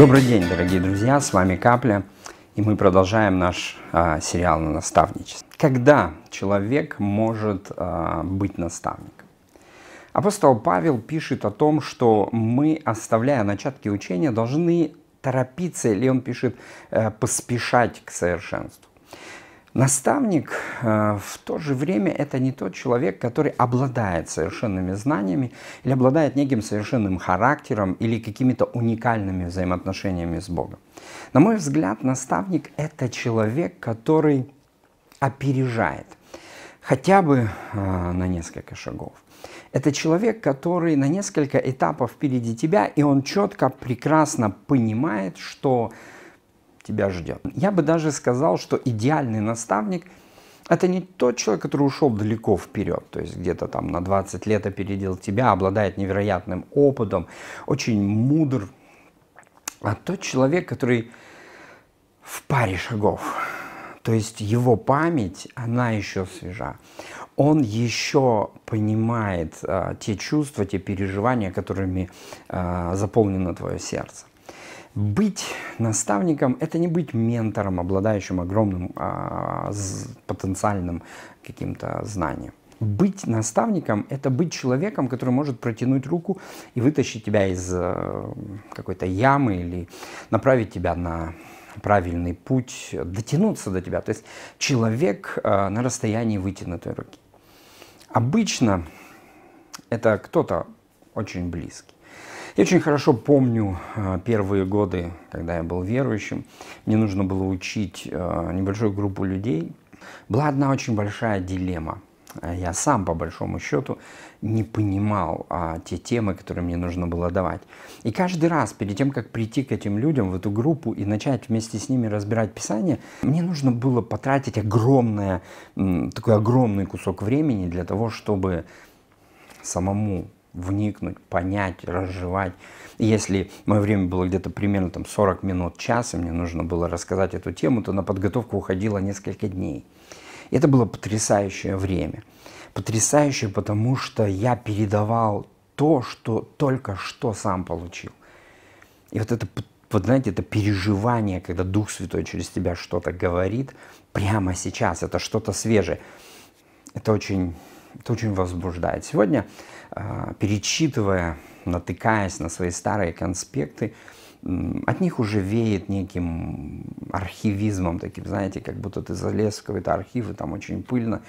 Добрый день, дорогие друзья, с вами Капля, и мы продолжаем наш а, сериал на наставничество. Когда человек может а, быть наставником? Апостол Павел пишет о том, что мы, оставляя начатки учения, должны торопиться, или он пишет, э, поспешать к совершенству. Наставник э, в то же время это не тот человек, который обладает совершенными знаниями или обладает неким совершенным характером или какими-то уникальными взаимоотношениями с Богом. На мой взгляд, наставник это человек, который опережает хотя бы э, на несколько шагов. Это человек, который на несколько этапов впереди тебя, и он четко, прекрасно понимает, что тебя ждет. Я бы даже сказал, что идеальный наставник – это не тот человек, который ушел далеко вперед, то есть где-то там на 20 лет опередил тебя, обладает невероятным опытом, очень мудр, а тот человек, который в паре шагов. То есть его память, она еще свежа. Он еще понимает э, те чувства, те переживания, которыми э, заполнено твое сердце. Быть наставником – это не быть ментором, обладающим огромным а, потенциальным каким-то знанием. Быть наставником – это быть человеком, который может протянуть руку и вытащить тебя из а, какой-то ямы или направить тебя на правильный путь, дотянуться до тебя. То есть человек а, на расстоянии вытянутой руки. Обычно это кто-то очень близкий. Я очень хорошо помню э, первые годы, когда я был верующим. Мне нужно было учить э, небольшую группу людей. Была одна очень большая дилемма. Э, я сам, по большому счету, не понимал а, те темы, которые мне нужно было давать. И каждый раз, перед тем, как прийти к этим людям, в эту группу и начать вместе с ними разбирать Писание, мне нужно было потратить огромное, такой огромный кусок времени для того, чтобы самому вникнуть, понять, разжевать. если мое время было где-то примерно там 40 минут, час, и мне нужно было рассказать эту тему, то на подготовку уходило несколько дней. это было потрясающее время. Потрясающее, потому что я передавал то, что только что сам получил. И вот это, вот знаете, это переживание, когда Дух Святой через тебя что-то говорит прямо сейчас, это что-то свежее. Это очень это очень возбуждает. Сегодня, а, перечитывая, натыкаясь на свои старые конспекты, от них уже веет неким архивизмом таким, знаете, как будто ты залез в какой-то архив, и там очень пыльно.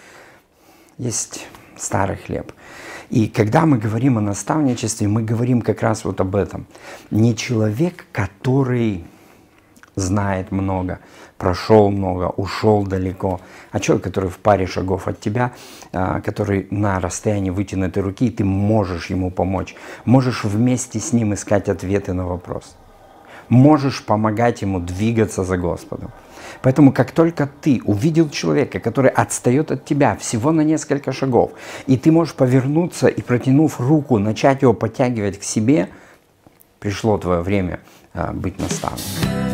Есть старый хлеб. И когда мы говорим о наставничестве, мы говорим как раз вот об этом. Не человек, который знает много, прошел много, ушел далеко. А человек, который в паре шагов от тебя, а, который на расстоянии вытянутой руки, ты можешь ему помочь, можешь вместе с ним искать ответы на вопрос. Можешь помогать ему двигаться за Господом. Поэтому как только ты увидел человека, который отстает от тебя всего на несколько шагов, и ты можешь повернуться и, протянув руку, начать его подтягивать к себе, пришло твое время а, быть наставником.